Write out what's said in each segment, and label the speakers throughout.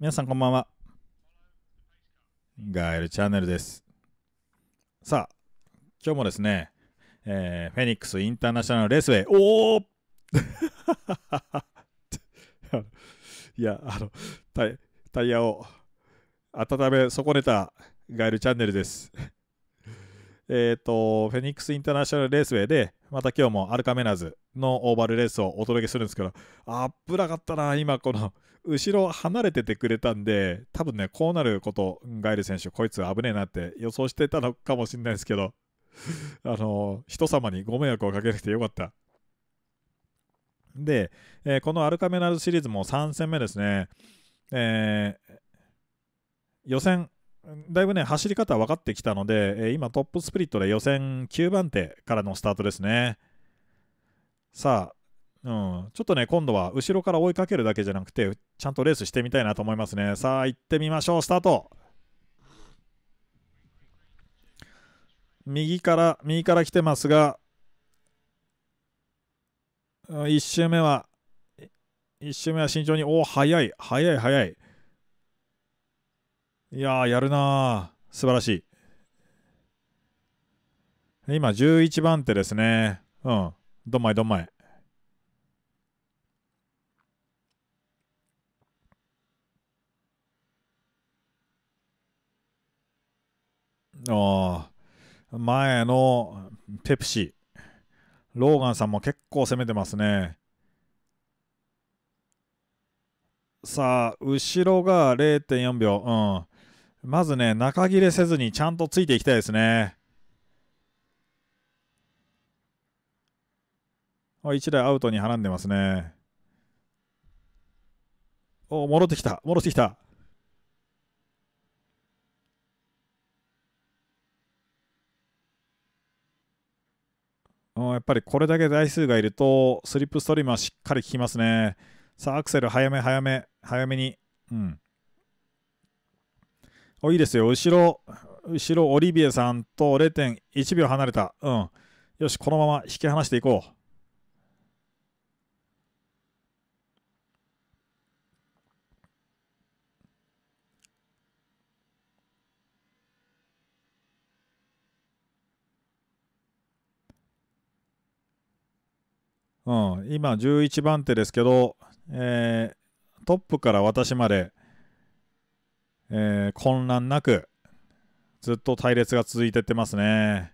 Speaker 1: 皆さんこんばんは。ガエルチャンネルです。さあ、今日もですね、えー、フェニックスインターナショナルレースウェイ、おお いや、あのタイ、タイヤを温め損ねたガエルチャンネルです。えっ、と、フェニックスインターナショナルレースウェイで、また今日もアルカメナズのオーバルレースをお届けするんですけど、あっぶらかったな、今この後ろ離れててくれたんで、多分ね、こうなること、ガイル選手、こいつ危ねえなって予想してたのかもしれないですけど、あの、人様にご迷惑をかけなくてよかった。で、えー、このアルカメナルシリーズも3戦目ですね、えー、予選、だいぶね、走り方分かってきたので、えー、今トップスプリットで予選9番手からのスタートですね。さあ、うん、ちょっとね、今度は後ろから追いかけるだけじゃなくて、ちゃんとレースしてみたいなと思いますね。さあ、行ってみましょう。スタート。右から、右から来てますが、1周目は、1周目は慎重に、おお、早い、早い、早い。いやー、やるなー。素晴らしい。今、11番手ですね。うん。どんまいどんまい。前のペプシ、ローガンさんも結構攻めてますね。さあ、後ろが0.4秒。うん。まずね、中切れせずにちゃんとついていきたいですね。1台アウトにはらんでますね。お、戻ってきた。戻ってきた。うやっぱりこれだけ台数がいると、スリップストリームはしっかり効きますね。さあ、アクセル早め早め、早めに。うん。お、いいですよ。後ろ、後ろ、オリビエさんと0.1秒離れた。うん。よし、このまま引き離していこう。うん、今11番手ですけど、えー、トップから私まで、えー、混乱なくずっと隊列が続いてってますね。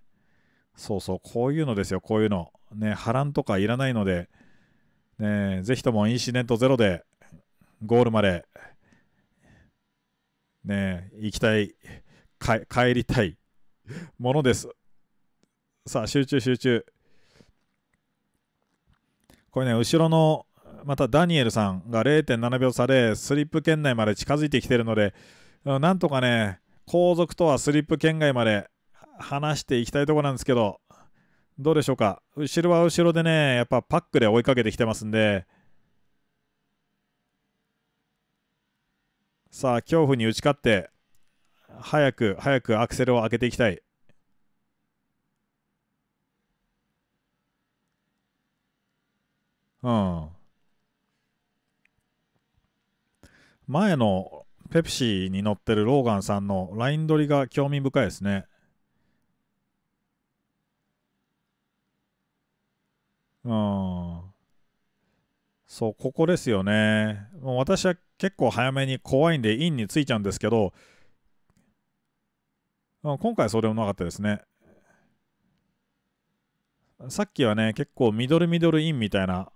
Speaker 1: そうそう、こういうのですよ、こういうの。ね、波乱とかいらないので、ね、ぜひともインシデントゼロでゴールまで、ね、行きたい帰りたいものです。さあ、集中集中。これね、後ろの、またダニエルさんが0.7秒差でスリップ圏内まで近づいてきてるので、なんとかね、後続とはスリップ圏外まで離していきたいところなんですけど、どうでしょうか。後ろは後ろでね、やっぱパックで追いかけてきてますんで、さあ、恐怖に打ち勝って、早く早くアクセルを上げていきたい。うん前のペプシーに乗ってるローガンさんのライン取りが興味深いですねうんそうここですよねもう私は結構早めに怖いんでインについちゃうんですけど今回それもなかったですねさっきはね結構ミドルミドルインみたいな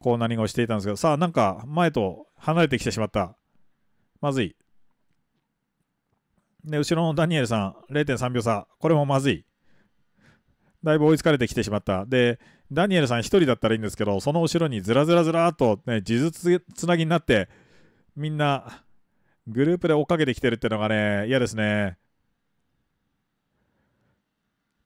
Speaker 1: こう何をしていたんですけど、さあ、なんか前と離れてきてしまった。まずい。で、後ろのダニエルさん、0.3秒差。これもまずい。だいぶ追いつかれてきてしまった。で、ダニエルさん1人だったらいいんですけど、その後ろにずらずらずらっと、ね、地図つなぎになって、みんな、グループで追っかけてきてるっていうのがね、嫌ですね。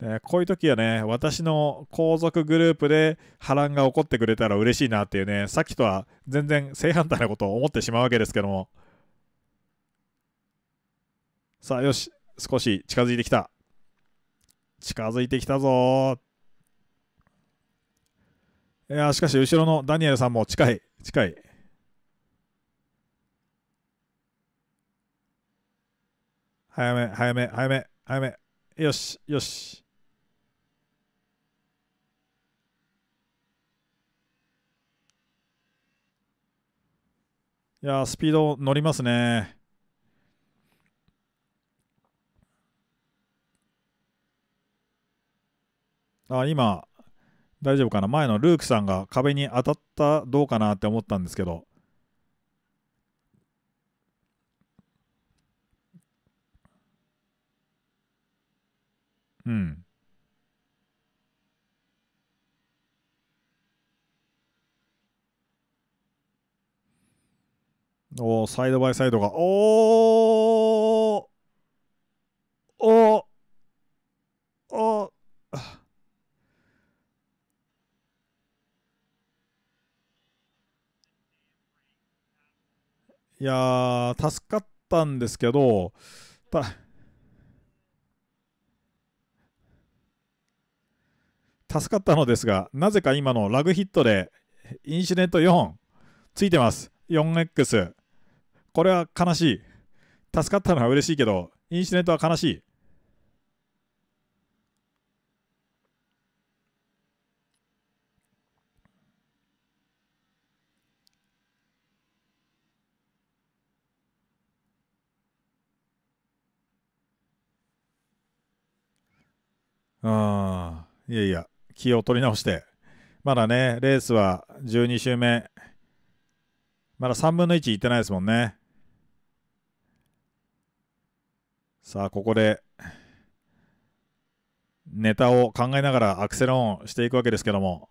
Speaker 1: えー、こういう時はね、私の皇族グループで波乱が起こってくれたら嬉しいなっていうね、さっきとは全然正反対なことを思ってしまうわけですけども。さあ、よし、少し近づいてきた。近づいてきたぞいや、しかし後ろのダニエルさんも近い、近い。早め、早め、早め、早め。よし、よし。いやスピード乗りますね。あ、今、大丈夫かな前のルークさんが壁に当たったどうかなって思ったんですけど。うん。おサイドバイサイドが、おおおいや助かったんですけど、た助かったのですが、なぜか今のラグヒットで、インシデント4、ついてます。4X。これは悲しい。助かったのは嬉しいけど、インシデントは悲しい。ああ、いやいや、気を取り直して、まだね、レースは12周目、まだ3分の1いってないですもんね。さあ、ここで、ネタを考えながらアクセルオンしていくわけですけども、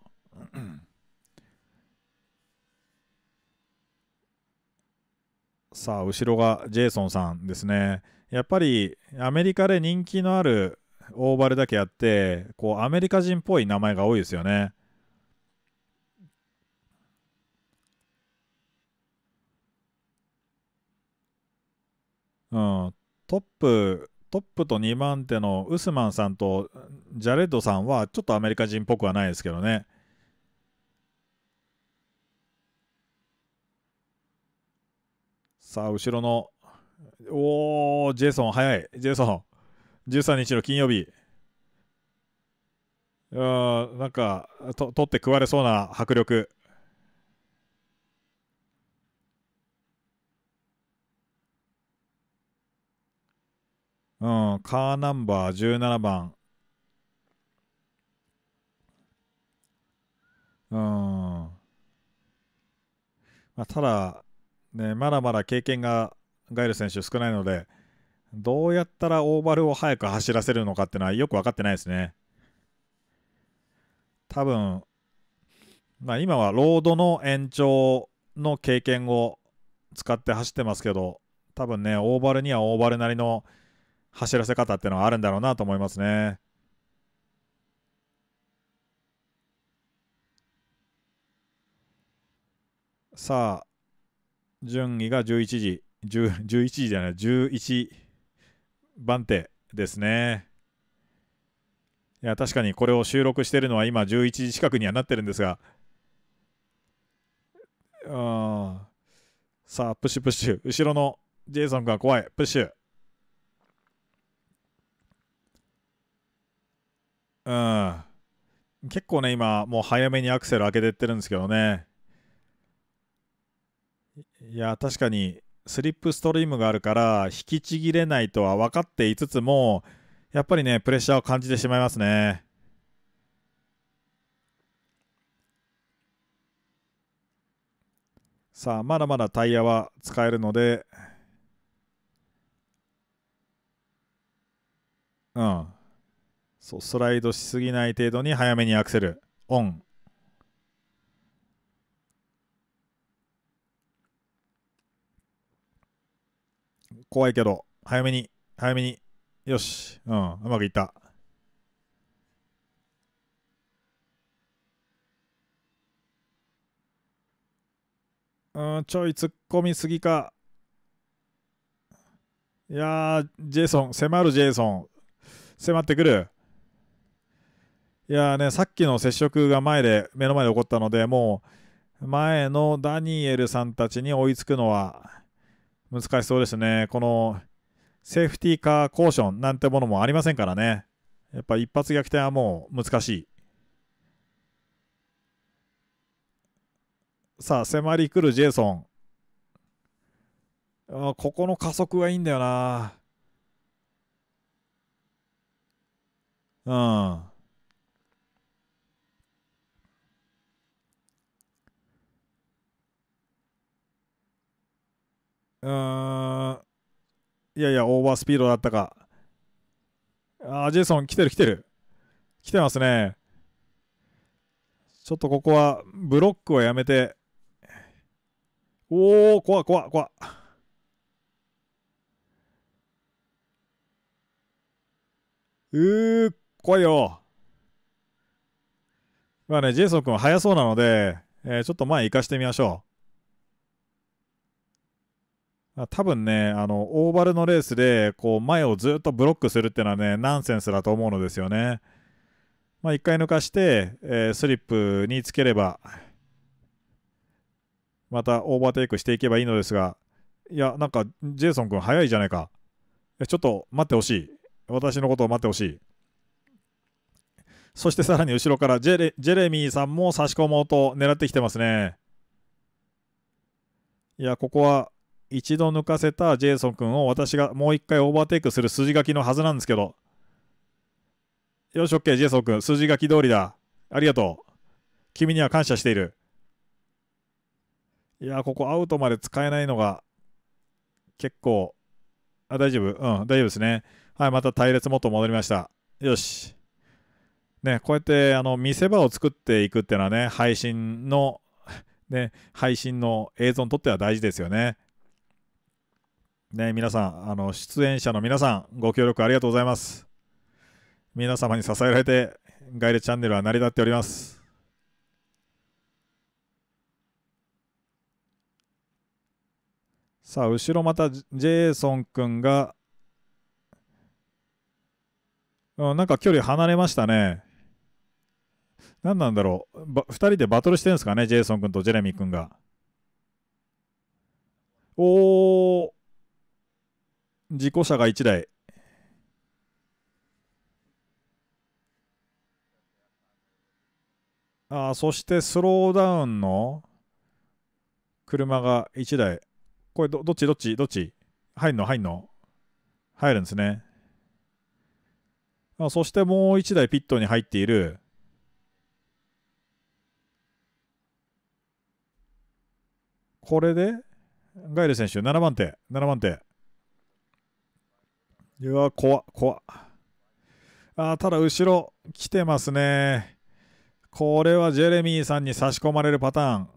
Speaker 1: さあ、後ろがジェイソンさんですね。やっぱりアメリカで人気のあるオーバルだけあって、こうアメリカ人っぽい名前が多いですよね。うん、トップ、トップと2番手のウスマンさんとジャレッドさんはちょっとアメリカ人っぽくはないですけどね。さあ、後ろの、おー、ジェイソン、早い、ジェイソン、13日の金曜日。なんかと、取って食われそうな迫力。うん、カーナンバー17番。うん。まあ、ただ、ね、まだまだ経験がガイル選手少ないので、どうやったらオーバルを早く走らせるのかっていうのはよく分かってないですね。多分、まあ、今はロードの延長の経験を使って走ってますけど、多分ね、オーバルにはオーバルなりの走らせ方ってのはあるんだろうなと思いますね。さあ、順位が11時、11時じゃない、11番手ですね。いや、確かにこれを収録しているのは今11時近くにはなってるんですが、あさあ、プッシュプッシュ、後ろのジェイソンが怖い、プッシュ。うん。結構ね、今、もう早めにアクセル開けてってるんですけどね。いや、確かに、スリップストリームがあるから、引きちぎれないとは分かっていつつも、やっぱりね、プレッシャーを感じてしまいますね。さあ、まだまだタイヤは使えるので、うん。そうスライドしすぎない程度に早めにアクセルオン怖いけど早めに早めによしうんうまくいったうんちょい突っ込みすぎかいやージェイソン迫るジェイソン迫ってくるいやね、さっきの接触が前で、目の前で起こったので、もう、前のダニエルさんたちに追いつくのは難しそうですね。この、セーフティーカーコーションなんてものもありませんからね。やっぱ一発逆転はもう難しい。さあ、迫り来るジェイソン。あここの加速はいいんだよな。うん。うん。いやいや、オーバースピードだったか。あ、ジェイソン、来てる来てる。来てますね。ちょっとここは、ブロックをやめて。おー、怖っ怖っ怖っ。うー、怖いよ。まあね、ジェイソン君は速そうなので、えー、ちょっと前行かしてみましょう。多分ね、あの、オーバルのレースで、こう、前をずっとブロックするってのはね、ナンセンスだと思うのですよね。まあ、一回抜かして、えー、スリップにつければ、またオーバーテイクしていけばいいのですが、いや、なんか、ジェイソン君早いじゃないか。ちょっと待ってほしい。私のことを待ってほしい。そしてさらに後ろからジェレジェレミーさんも差し込もうと狙ってきてますね。いや、ここは一度抜かせたジェイソン君を私がもう一回オーバーテイクする筋書きのはずなんですけど。よし、OK、ジェイソン君、筋書き通りだ。ありがとう。君には感謝している。いや、ここアウトまで使えないのが、結構、あ、大丈夫うん、大丈夫ですね。はい、また隊列元戻りました。よし。ね、こうやって、あの、見せ場を作っていくっていうのはね、配信の、ね、配信の映像にとっては大事ですよね。ね、皆さん、あの、出演者の皆さん、ご協力ありがとうございます。皆様に支えられて、ガイレチャンネルは成り立っております。さあ、後ろまたジェイソン君が、うん、なんか距離離れましたね。何なんだろう。ば2人でバトルしてるんですかね、ジェイソン君とジェレミー君が。おー事故車が1台。あそしてスローダウンの車が1台。これど、どっちどっちどっち入んの入んの入るんですね。あそしてもう1台ピットに入っている。これで、ガイル選手、7番手、7番手。うわ、怖っ、怖っ。あただ、後ろ、来てますね。これはジェレミーさんに差し込まれるパターン。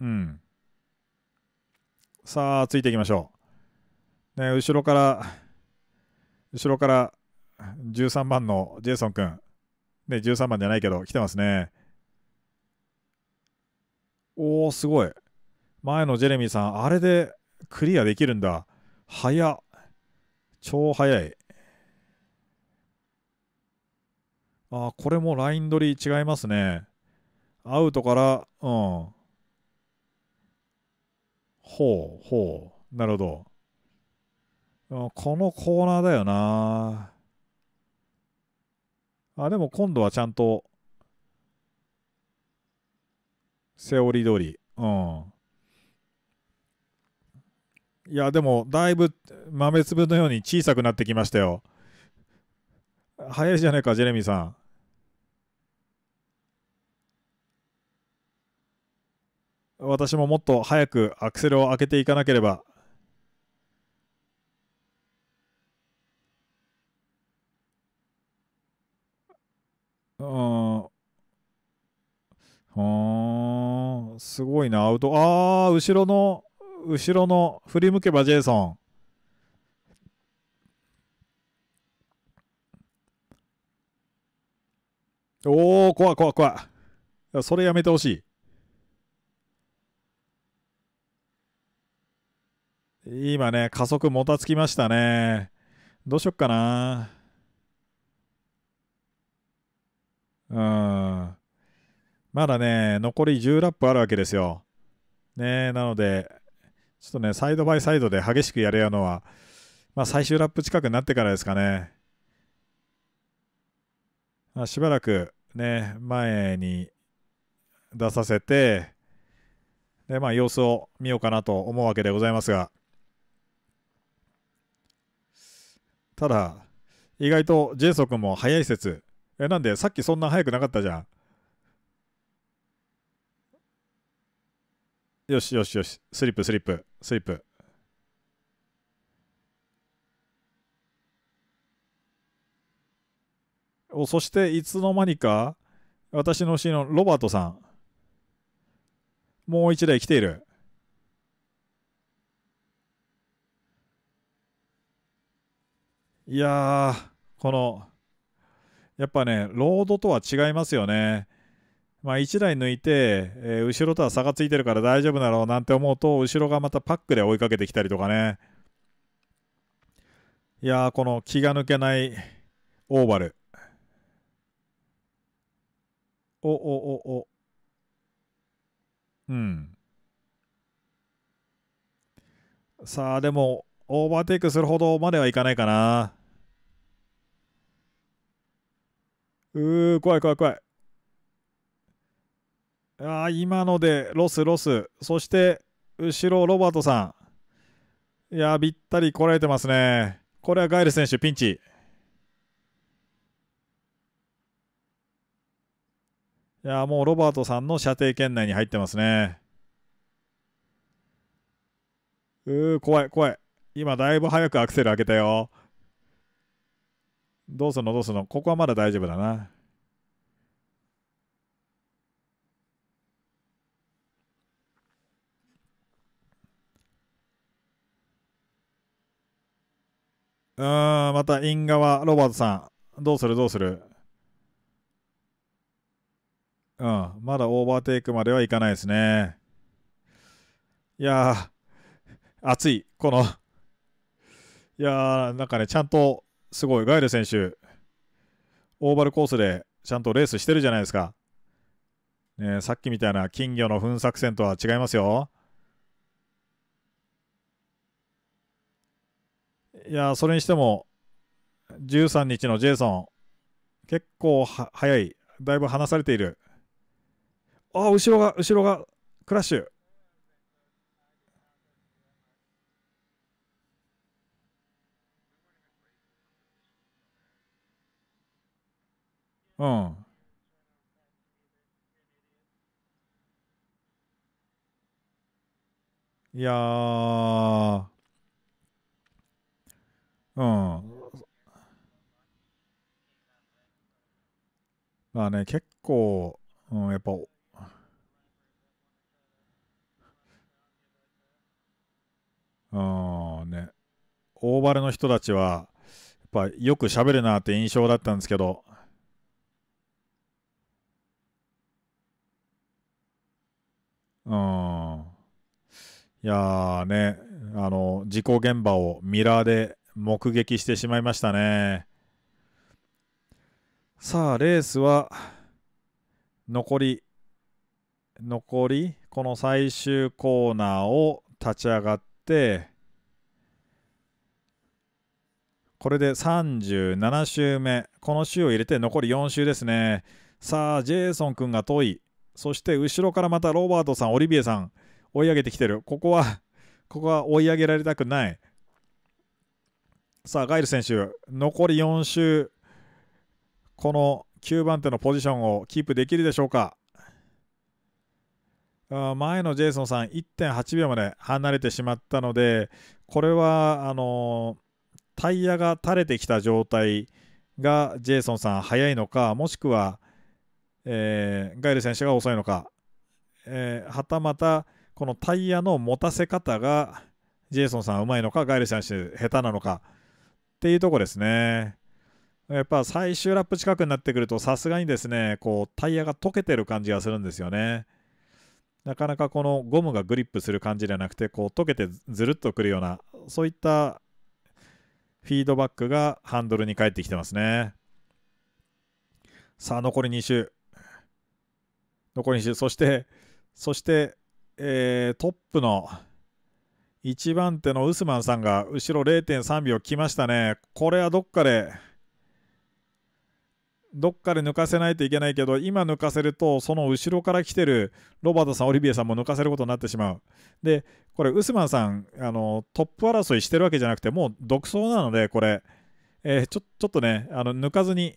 Speaker 1: うん。さあ、ついていきましょう。ね、後ろから、後ろから13番のジェイソン君。ね、13番じゃないけど、来てますね。おおすごい前のジェレミーさんあれでクリアできるんだ早超早いあこれもライン取り違いますねアウトからうんほうほうなるほどこのコーナーだよなあでも今度はちゃんとセオリー通り。うん。いや、でも、だいぶ豆粒のように小さくなってきましたよ。早いじゃねえか、ジェレミーさん。私ももっと早くアクセルを開けていかなければ。うん。はあ、すごいな、アウト。ああ、後ろの、後ろの、振り向けばジェイソン。おお、怖い怖い怖い。それやめてほしい。今ね、加速もたつきましたね。どうしよっかな。うん。まだね、残り10ラップあるわけですよ。ね、なので、ちょっとね、サイドバイサイドで激しくやれやのは、まあ、最終ラップ近くになってからですかね。まあ、しばらくね、前に出させて、で、まあ、様子を見ようかなと思うわけでございますが、ただ、意外とジェイソ君も早い説。え、なんでさっきそんな早くなかったじゃん。よしよしよし。スリップ、スリップ、スリップ。おそしていつの間にか私の推しのロバートさんもう一台来ているいやこのやっぱねロードとは違いますよねまあ、1台抜いて、えー、後ろとは差がついてるから大丈夫だろうなんて思うと、後ろがまたパックで追いかけてきたりとかね。いやー、この気が抜けないオーバル。お、お、お、お。うん。さあ、でも、オーバーテイクするほどまではいかないかな。うー、怖い怖い怖い。あ今のでロス、ロス。そして、後ろ、ロバートさん。いや、ぴったりこられてますね。これはガイル選手、ピンチ。いや、もうロバートさんの射程圏内に入ってますね。うー、怖い、怖い。今、だいぶ早くアクセル開けたよ。どうすんの、どうすんの。ここはまだ大丈夫だな。うん、また、イン側、ロバートさん。どうするどうするうん、まだオーバーテイクまではいかないですね。いや熱い。このいやー、なんかね、ちゃんと、すごい、ガイル選手、オーバルコースで、ちゃんとレースしてるじゃないですか。ね、さっきみたいな金魚の糞作戦とは違いますよ。いや、それにしても、13日のジェイソン、結構は早い。だいぶ離されている。あ、後ろが、後ろが、クラッシュ。うん。いやー、うん。まあね、結構、うん、やっぱ、うんね、大バレの人たちは、やっぱよく喋るなって印象だったんですけど、うん。いやーね、あの、事故現場をミラーで目撃してしまいましたね。さあ、レースは残り、残り、この最終コーナーを立ち上がって、これで37周目。この週を入れて残り4周ですね。さあ、ジェイソン君が遠い。そして後ろからまたロバートさん、オリビエさん、追い上げてきてる。ここは、ここは追い上げられたくない。さあ、ガイル選手、残り4周、この9番手のポジションをキープできるでしょうか。前のジェイソンさん、1.8秒まで離れてしまったので、これはあのタイヤが垂れてきた状態がジェイソンさん、速いのか、もしくは、えー、ガイル選手が遅いのか、えー、はたまた、このタイヤの持たせ方がジェイソンさん、うまいのか、ガイル選手、下手なのか。っていうとこですね。やっぱ最終ラップ近くになってくるとさすがにですね、こうタイヤが溶けてる感じがするんですよね。なかなかこのゴムがグリップする感じではなくて、こう溶けてずるっとくるような、そういったフィードバックがハンドルに返ってきてますね。さあ、残り2周。残り2周。そして、そして、えー、トップの1番手のウスマンさんが後ろ0.3秒来ましたね。これはどっかで、どっかで抜かせないといけないけど、今抜かせると、その後ろから来てるロバートさん、オリビエさんも抜かせることになってしまう。で、これ、ウスマンさん、あのトップ争いしてるわけじゃなくて、もう独走なので、これ、えー、ちょちょっとね、あの抜かずに、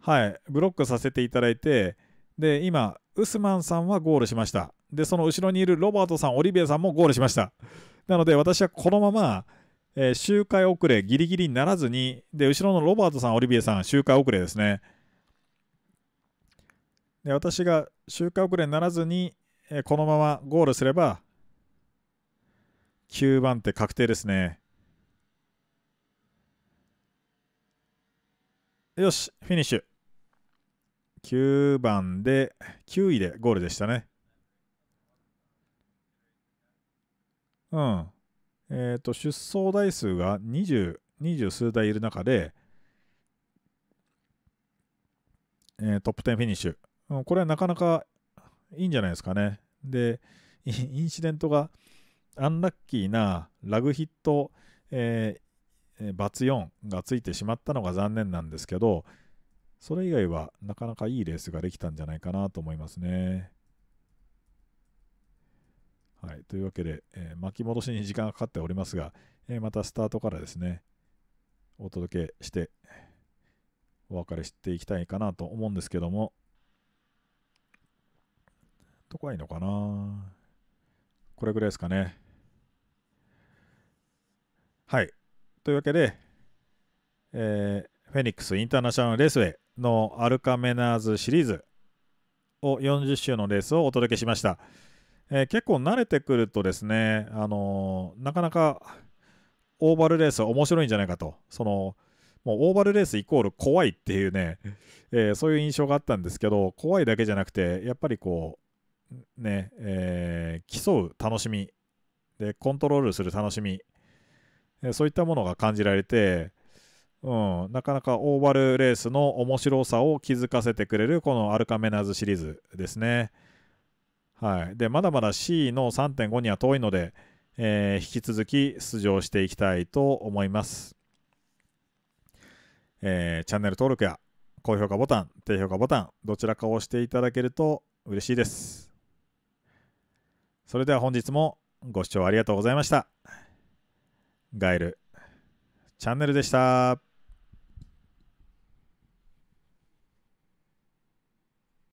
Speaker 1: はい、ブロックさせていただいて、で、今、ウスマンさんはゴールしました。で、その後ろにいるロバートさん、オリビエさんもゴールしました。なので、私はこのまま、えー、周回遅れギリギリにならずに、で、後ろのロバートさん、オリビエさん、周回遅れですね。で、私が周回遅れにならずに、えー、このままゴールすれば、9番手確定ですね。よし、フィニッシュ。9番で、9位でゴールでしたね。うん。えっ、ー、と、出走台数が20、20数台いる中で、えー、トップ10フィニッシュ、うん。これはなかなかいいんじゃないですかね。で、インシデントがアンラッキーなラグヒット、えー、バツ4がついてしまったのが残念なんですけど、それ以外はなかなかいいレースができたんじゃないかなと思いますね。というわけで、えー、巻き戻しに時間がかかっておりますが、えー、またスタートからですね、お届けして、お別れしていきたいかなと思うんですけども、どこがいいのかなこれぐらいですかね。はい。というわけで、えー、フェニックスインターナショナルレースウェイのアルカメナーズシリーズを40周のレースをお届けしました。えー、結構慣れてくるとですね、あのー、なかなかオーバルレースは面白いんじゃないかと、その、もうオーバルレースイコール怖いっていうね、えー、そういう印象があったんですけど、怖いだけじゃなくて、やっぱりこう、ね、えー、競う楽しみ、で、コントロールする楽しみ、えそういったものが感じられて、うん、なかなかオーバルレースの面白さを気づかせてくれるこのアルカメナーズシリーズですね。はい、でまだまだ C の3.5には遠いので、えー、引き続き出場していきたいと思います、えー、チャンネル登録や高評価ボタン低評価ボタンどちらかを押していただけると嬉しいですそれでは本日もご視聴ありがとうございましたガエルチャンネルでした